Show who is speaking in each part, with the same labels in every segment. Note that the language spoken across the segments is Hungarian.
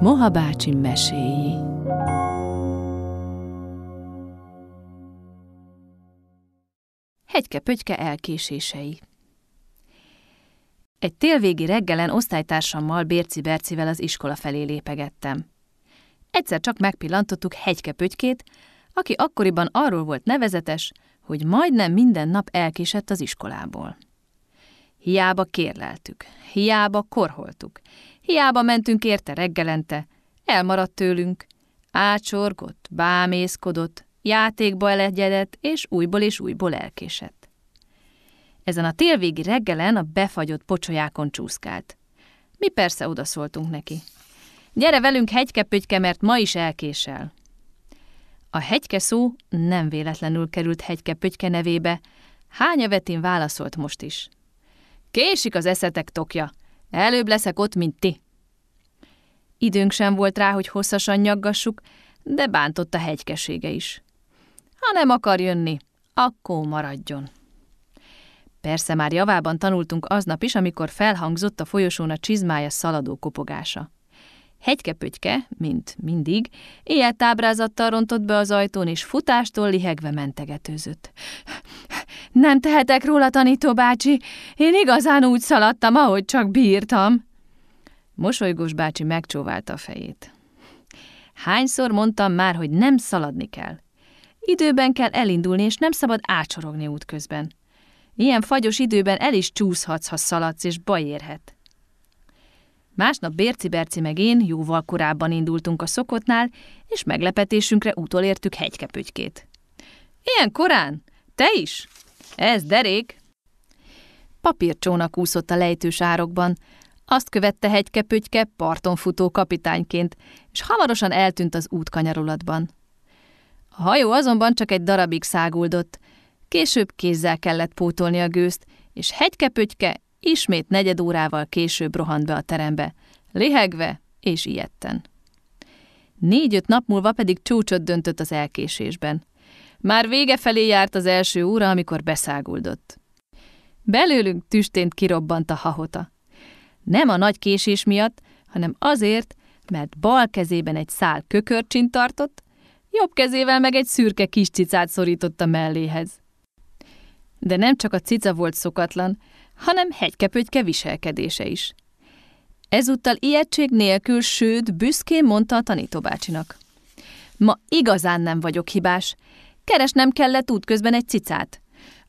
Speaker 1: Moha bácsi meséi Hegyke-pötyke elkésései Egy télvégi reggelen osztálytársammal Bérci Bercivel az iskola felé lépegettem. Egyszer csak megpillantottuk Hegyke-pötykét, aki akkoriban arról volt nevezetes, hogy majdnem minden nap elkésett az iskolából. Hiába kérleltük, hiába korholtuk, hiába mentünk érte reggelente, elmaradt tőlünk, ácsorgott, bámészkodott, játékba elegyedett, és újból és újból elkésett. Ezen a télvégi reggelen a befagyott pocsolyákon csúszkált. Mi persze odaszóltunk neki. Gyere velünk hegykepötyke, mert ma is elkésel. A hegyke szó nem véletlenül került hegyke pötyke nevébe, hánya vetén válaszolt most is. Késik az eszetek tokja, előbb leszek ott, mint ti. Időnk sem volt rá, hogy hosszasan nyaggassuk, de bántott a hegykesége is. Ha nem akar jönni, akkor maradjon. Persze már javában tanultunk aznap is, amikor felhangzott a folyosón a csizmája szaladó kopogása. Hegykepötyke, mint mindig, éjjel tábrázattal rontott be az ajtón, és futástól lihegve mentegetőzött. Nem tehetek róla, tanító bácsi, én igazán úgy szaladtam, ahogy csak bírtam. Mosolygós bácsi megcsóválta a fejét. Hányszor mondtam már, hogy nem szaladni kell. Időben kell elindulni, és nem szabad ácsorogni útközben. Ilyen fagyos időben el is csúszhatsz, ha szaladsz, és baj érhet. Másnap Bérci Berci meg én jóval korábban indultunk a szokottnál, és meglepetésünkre utolértük hegykepügykét. Ilyen korán? Te is? Ez derék! Papírcsónak úszott a lejtős árokban, azt követte hegykepügyke parton futó kapitányként, és hamarosan eltűnt az útkanyarulatban. A hajó azonban csak egy darabig száguldott. Később kézzel kellett pótolni a gőzt, és hegykepötyke Ismét negyed órával később rohant be a terembe, lihegve és ijetten. Négy-öt nap múlva pedig csúcsot döntött az elkésésben. Már vége felé járt az első óra, amikor beszáguldott. Belőlünk tüstént kirobbant a hahota. Nem a nagy késés miatt, hanem azért, mert bal kezében egy szál kökörcsint tartott, jobb kezével meg egy szürke kis cicát szorította melléhez. De nem csak a cica volt szokatlan, hanem hegykekötyke viselkedése is. Ezúttal ijegység nélkül, sőt, büszkén mondta a tanítóbácsinak. Ma igazán nem vagyok hibás. Keresnem kellett útközben egy cicát.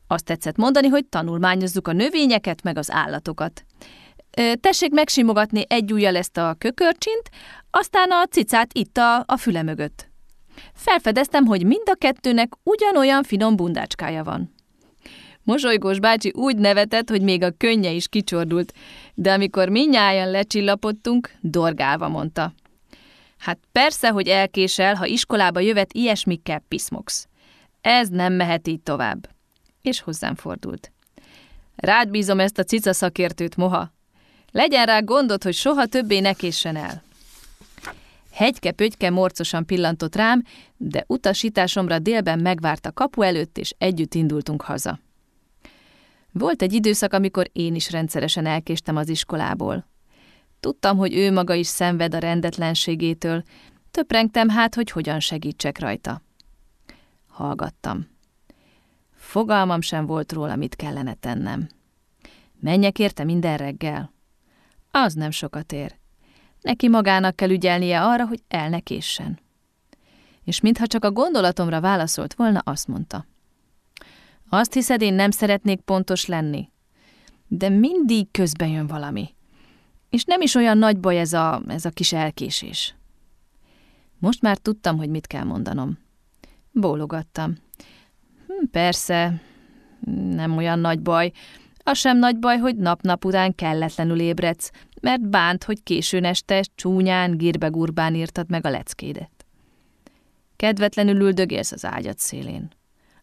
Speaker 1: Azt tetszett mondani, hogy tanulmányozzuk a növényeket meg az állatokat. Tessék megsimogatni egy ujjal ezt a kökörcsint, aztán a cicát itt a, a füle mögött. Felfedeztem, hogy mind a kettőnek ugyanolyan finom bundácskája van. Mosolygós bácsi úgy nevetett, hogy még a könnye is kicsordult, de amikor minnyáján lecsillapodtunk, dorgálva mondta. Hát persze, hogy elkésel, ha iskolába jövet ilyesmikkel piszmoksz. Ez nem mehet így tovább. És hozzám fordult. Rád bízom ezt a cica szakértőt, moha. Legyen rá gondod, hogy soha többé ne késsen el. hegyke pötyke morcosan pillantott rám, de utasításomra délben megvárt a kapu előtt, és együtt indultunk haza. Volt egy időszak, amikor én is rendszeresen elkéstem az iskolából. Tudtam, hogy ő maga is szenved a rendetlenségétől, töprengtem hát, hogy hogyan segítsek rajta. Hallgattam. Fogalmam sem volt róla, mit kellene tennem. Menjek érte minden reggel? Az nem sokat ér. Neki magának kell ügyelnie arra, hogy el ne késsen. És mintha csak a gondolatomra válaszolt volna, azt mondta – azt hiszed, én nem szeretnék pontos lenni. De mindig közben jön valami. És nem is olyan nagy baj ez a, ez a kis elkésés. Most már tudtam, hogy mit kell mondanom. Bólogattam. Hm, persze, nem olyan nagy baj. Az sem nagy baj, hogy nap-nap után kelletlenül ébredsz, mert bánt, hogy későn este csúnyán, gírbegurbán írtad meg a leckédet. Kedvetlenül üldögélsz az ágyad szélén.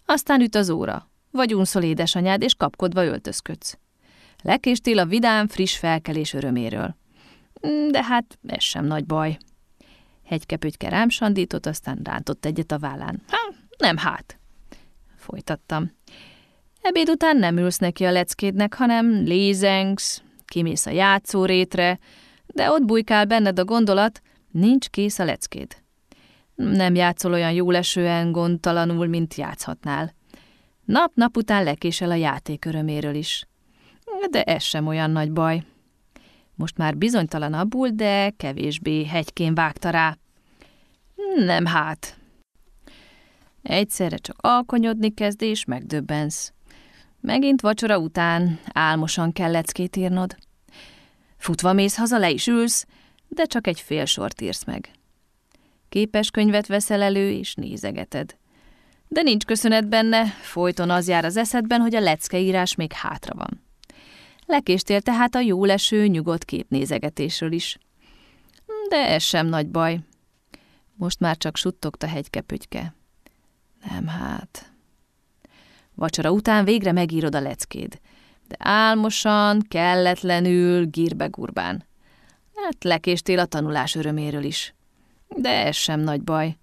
Speaker 1: Aztán üt az óra vagy unszol édesanyád, és kapkodva öltözködsz. Lekéstél a vidám, friss felkelés öröméről. Mm, de hát ez sem nagy baj. Hegykepütyke rám sandított, aztán rántott egyet a vállán. Há, nem hát. Folytattam. Ebéd után nem ülsz neki a leckédnek, hanem lézengsz, kimész a játszórétre, de ott bujkál benned a gondolat, nincs kész a leckéd. Nem játszol olyan jólesően, gondtalanul, mint játszhatnál. Nap-nap után lekésel a játék öröméről is. De ez sem olyan nagy baj. Most már bizonytalanabbul, de kevésbé hegykén vágta rá. Nem hát. Egyszerre csak alkonyodni kezd, és megdöbbensz. Megint vacsora után álmosan kell leckét írnod. Futva mész haza, le is ülsz, de csak egy fél sort írsz meg. Képes könyvet veszel elő, és nézegeted. De nincs köszönet benne, folyton az jár az eszedben, hogy a leckeírás még hátra van. Lekéstél tehát a jó leső, nyugodt képnézegetésről is. De ez sem nagy baj. Most már csak suttogta hegykepütyke. Nem hát. Vacsora után végre megírod a leckéd, de álmosan, kelletlenül, gírbe-gurbán. Hát lekéstél a tanulás öröméről is. De ez sem nagy baj.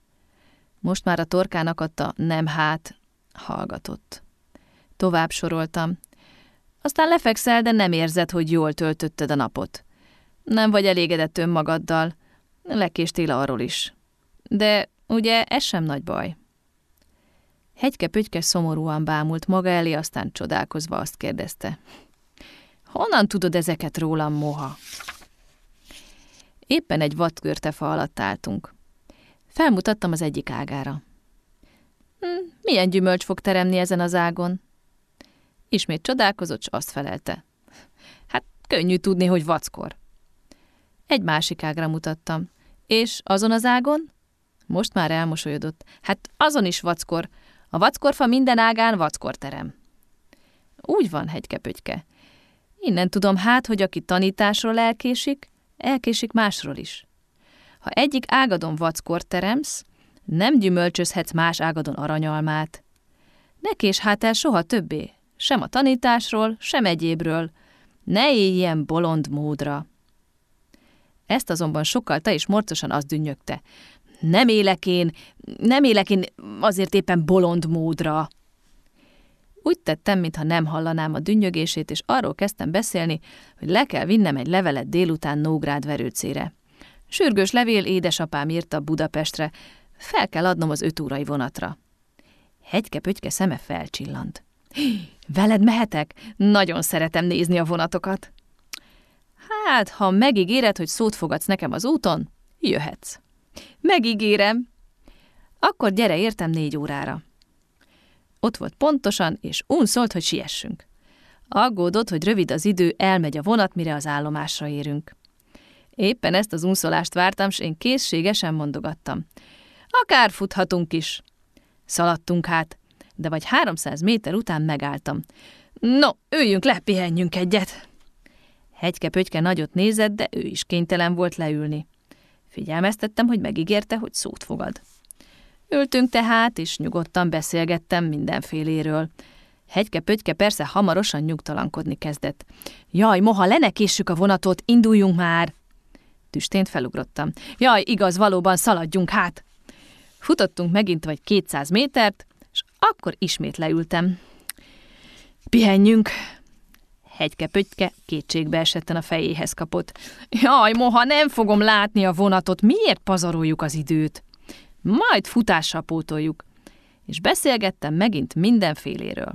Speaker 1: Most már a torkán akadt a nem hát, hallgatott. Tovább soroltam. Aztán lefekszel, de nem érzed, hogy jól töltötted a napot. Nem vagy elégedett önmagaddal. Lekéstél arról is. De ugye ez sem nagy baj. Hegyke pötyke szomorúan bámult maga elé, aztán csodálkozva azt kérdezte. Honnan tudod ezeket rólam, moha? Éppen egy vadkörtefa alatt álltunk. Felmutattam az egyik ágára. Hm, milyen gyümölcs fog teremni ezen az ágon? Ismét csodálkozott, s azt felelte. Hát könnyű tudni, hogy vackor. Egy másik ágra mutattam. És azon az ágon? Most már elmosolyodott. Hát azon is vackor. A vackorfa minden ágán vackor terem. Úgy van, hegykepötyke. Innen tudom hát, hogy aki tanításról elkésik, elkésik másról is. Ha egyik ágadon vackort teremsz, nem gyümölcsözhetsz más ágadon aranyalmát. Ne kés hát el soha többé, sem a tanításról, sem egyébről. Ne élj ilyen bolond módra. Ezt azonban sokkal te is morcosan az dünnyögte. Nem élek én, nem élek én azért éppen bolond módra. Úgy tettem, mintha nem hallanám a dünnyögését, és arról kezdtem beszélni, hogy le kell vinnem egy levelet délután Nógrád verőcére. Sürgős levél édesapám írta Budapestre, fel kell adnom az öt órai vonatra. Hegyke-pötyke szeme felcsillant. Veled mehetek? Nagyon szeretem nézni a vonatokat. Hát, ha megígéred, hogy szót fogadsz nekem az úton, jöhetsz. Megígérem. Akkor gyere értem négy órára. Ott volt pontosan, és unszolt, hogy siessünk. Aggódott, hogy rövid az idő, elmegy a vonat, mire az állomásra érünk. Éppen ezt az unszolást vártam, s én készségesen mondogattam. Akár futhatunk is. Szaladtunk hát, de vagy háromszáz méter után megálltam. No, üljünk le, pihenjünk egyet. Hegyke-pötyke nagyot nézett, de ő is kénytelen volt leülni. Figyelmeztettem, hogy megígérte, hogy szót fogad. Ültünk tehát, és nyugodtan beszélgettem mindenféléről. Hegyke-pötyke persze hamarosan nyugtalankodni kezdett. Jaj, moha, le a vonatot, induljunk már! Tüstént felugrottam. Jaj, igaz, valóban szaladjunk hát! Futottunk megint vagy 200 métert, és akkor ismét leültem. Pihenjünk! Hegyke-pötyke kétségbe esetten a fejéhez kapott. Jaj, moha, nem fogom látni a vonatot, miért pazaroljuk az időt? Majd futással pótoljuk. És beszélgettem megint mindenféléről.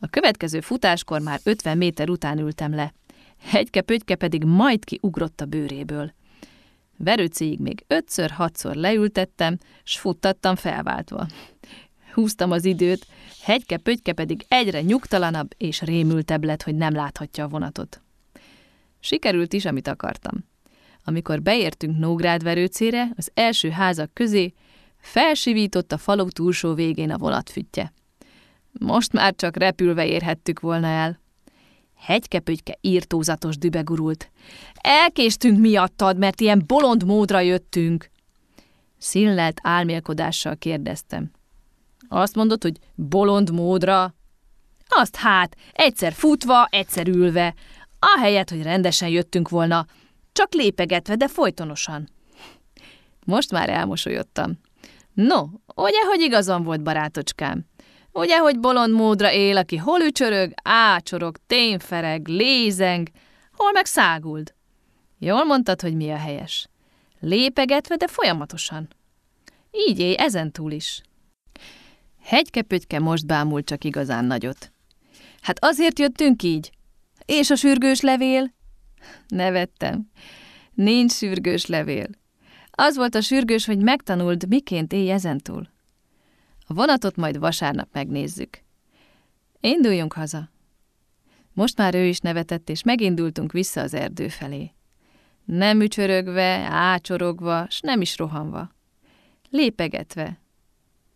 Speaker 1: A következő futáskor már 50 méter után ültem le. Hegyke-pötyke pedig majd kiugrott a bőréből. Verőcéig még ötször-hatszor leültettem, s futtattam felváltva. Húztam az időt, hegyke-pötyke pedig egyre nyugtalanabb és rémültebb lett, hogy nem láthatja a vonatot. Sikerült is, amit akartam. Amikor beértünk Nógrád verőcére, az első házak közé, felsivított a falu túlsó végén a vonatfüttye. Most már csak repülve érhettük volna el. Hegykepügyke írtózatos dübegurult. Elkéstünk miattad, mert ilyen bolond módra jöttünk. Szillelt álmélkodással kérdeztem. Azt mondod, hogy bolond módra? Azt hát, egyszer futva, egyszer ülve. Ahelyett, hogy rendesen jöttünk volna, csak lépegetve, de folytonosan. Most már elmosolyodtam. No, ugye, hogy igazam volt, barátocskám? Ugye, hogy bolond módra él, aki hol ücsörög, ácsorog, tényfereg, lézeng, hol meg száguld. Jól mondtad, hogy mi a helyes. Lépegetve, de folyamatosan. Így éj ezen túl is. Hegykepötyke most bámult csak igazán nagyot. Hát azért jöttünk így. És a sürgős levél? Nevettem. Nincs sürgős levél. Az volt a sürgős, hogy megtanuld, miként élj ezentúl. A vonatot majd vasárnap megnézzük. Induljunk haza. Most már ő is nevetett, és megindultunk vissza az erdő felé. Nem ücsörögve, ácsorogva, s nem is rohanva. Lépegetve,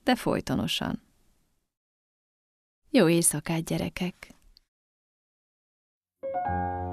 Speaker 1: de folytonosan. Jó éjszakát, gyerekek! thank you